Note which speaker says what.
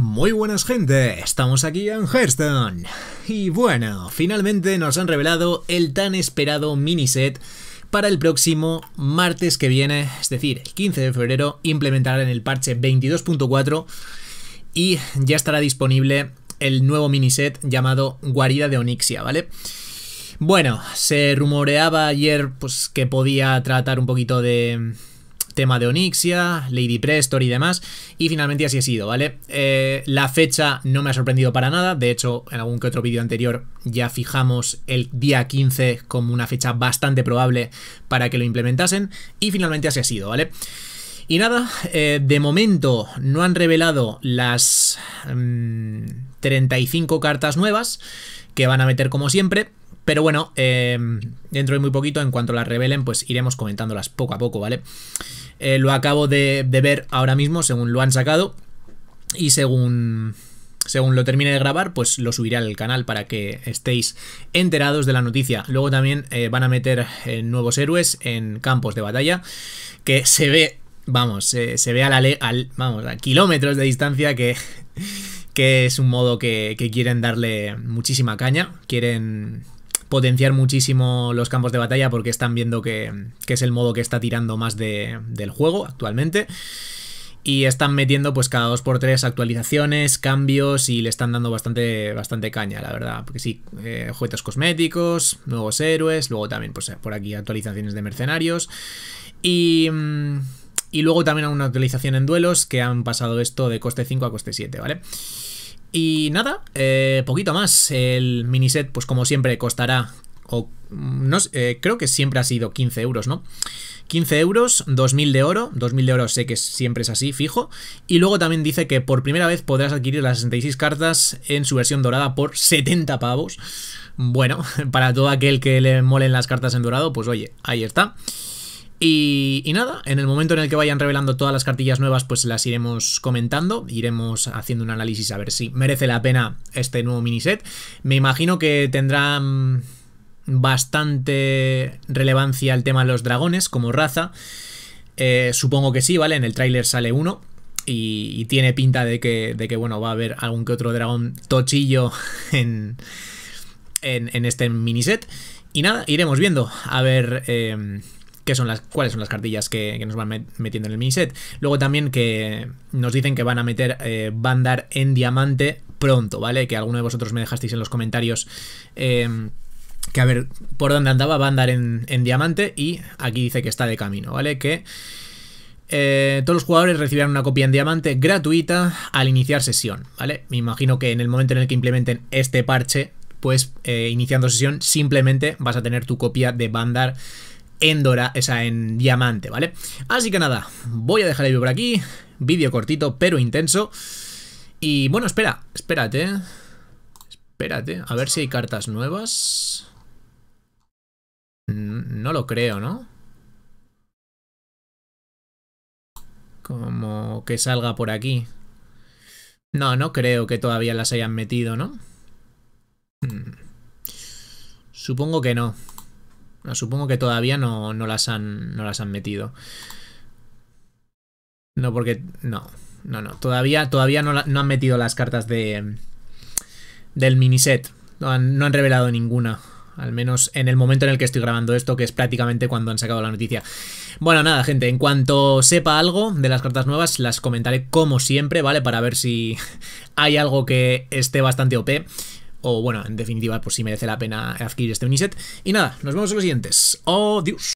Speaker 1: Muy buenas gente, estamos aquí en Hearthstone. Y bueno, finalmente nos han revelado el tan esperado miniset para el próximo martes que viene, es decir, el 15 de febrero, implementarán el parche 22.4 y ya estará disponible el nuevo miniset llamado Guarida de Onixia, ¿vale? Bueno, se rumoreaba ayer pues, que podía tratar un poquito de, tema de Onixia, Lady Prestor y demás. Y finalmente así ha sido, ¿vale? Eh, la fecha no me ha sorprendido para nada. De hecho, en algún que otro vídeo anterior ya fijamos el día 15 como una fecha bastante probable para que lo implementasen. Y finalmente así ha sido, ¿vale? Y nada, eh, de momento no han revelado las 35 mm, cartas nuevas que van a meter como siempre. Pero bueno, eh, dentro de muy poquito, en cuanto las revelen, pues iremos comentándolas poco a poco, ¿vale? Eh, lo acabo de, ver ahora mismo, según lo han sacado. Y según, según lo termine de grabar, pues lo subiré al canal para que estéis enterados de la noticia. Luego también eh, van a meter nuevos héroes en campos de batalla, que se ve, vamos, se ve a, la, al, vamos, a kilómetros de distancia que... que es un modo que, que quieren darle muchísima caña, quieren potenciar muchísimo los campos de batalla porque están viendo que, es el modo que está tirando más de, del juego actualmente. Y están metiendo pues cada 2x3 actualizaciones, cambios y le están dando bastante, bastante caña, la verdad. Porque sí, eh, cosméticos, nuevos héroes, luego también pues por aquí actualizaciones de mercenarios. Y... Mm, y luego también una actualización en duelos que han pasado esto de coste 5 a coste 7, ¿vale? Y nada, eh, poquito más. El miniset, pues como siempre, costará. O, mm, no, eh, creo que siempre ha sido 15 euros, ¿no? 15 euros, 2.000 de oro, 2.000 de oro sé que siempre es así, fijo. Y luego también dice que por primera vez podrás adquirir las 66 cartas en su versión dorada por 70 pavos. Bueno, para todo aquel que le molen las cartas en dorado, pues oye, ahí está. Y, nada, en el momento en el que vayan revelando todas las cartillas nuevas, pues las iremos comentando, iremos haciendo un análisis a ver si merece la pena este nuevo miniset. Me imagino que tendrá bastante relevancia el tema de los dragones como raza. Eh, supongo que sí, ¿vale? En el tráiler sale uno y, tiene pinta de que, de que, bueno, va a haber algún que otro dragón tochillo en, en, este miniset. Y nada, iremos viendo a ver... Eh, son las, cuáles son las cartillas que, nos van metiendo en el miniset. Luego también que nos dicen que van a meter Bandar eh, en diamante pronto, ¿vale? Que alguno de vosotros me dejasteis en los comentarios. Em, que a ver por dónde andaba Bandar en, diamante y aquí dice que está de camino, ¿vale? Que eh, todos los jugadores recibirán una copia en diamante gratuita al iniciar sesión, ¿vale? Me imagino que en el momento en el que implementen este parche, pues eh, iniciando sesión simplemente vas a tener tu copia de Bandar Endora esa en diamante, ¿vale? Así que nada, voy a dejar el vídeo por aquí, vídeo cortito pero intenso. Y bueno, espera, espérate, espérate, a ver si hay cartas nuevas. No lo creo, ¿no? Como que salga por aquí. No, no creo que todavía las hayan metido, ¿no? Hmm. Supongo que no. Supongo que todavía no, las, han, no las han metido. No, porque... No, no, no. Todavía, todavía no, han metido las cartas de del miniset. No no han revelado ninguna. Al menos en el momento en el que estoy grabando esto, que es prácticamente cuando han sacado la noticia. Bueno, nada, gente, en cuanto sepa algo de las cartas nuevas, las comentaré como siempre, ¿vale? Para ver si hay algo que esté bastante OP o bueno, en definitiva, por pues si merece la pena adquirir este uniset. Y nada, nos vemos en los siguientes. Oh dios.